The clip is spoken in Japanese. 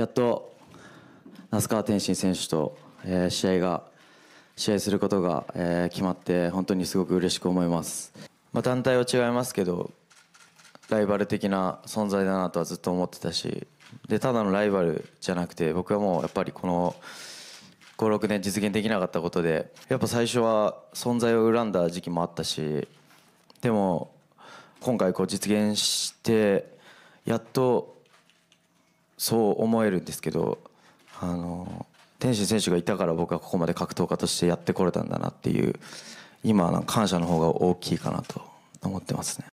やっと那須川天心選手と試合が試合することが決まって本当にすごく嬉しく思います、まあ、団体は違いますけどライバル的な存在だなとはずっと思ってたしでただのライバルじゃなくて僕はもうやっぱりこの56年実現できなかったことでやっぱ最初は存在を恨んだ時期もあったしでも今回こう実現してやっとそう思えるんですけどあの天心選手がいたから僕はここまで格闘家としてやってこれたんだなっていう今感謝の方が大きいかなと思ってますね。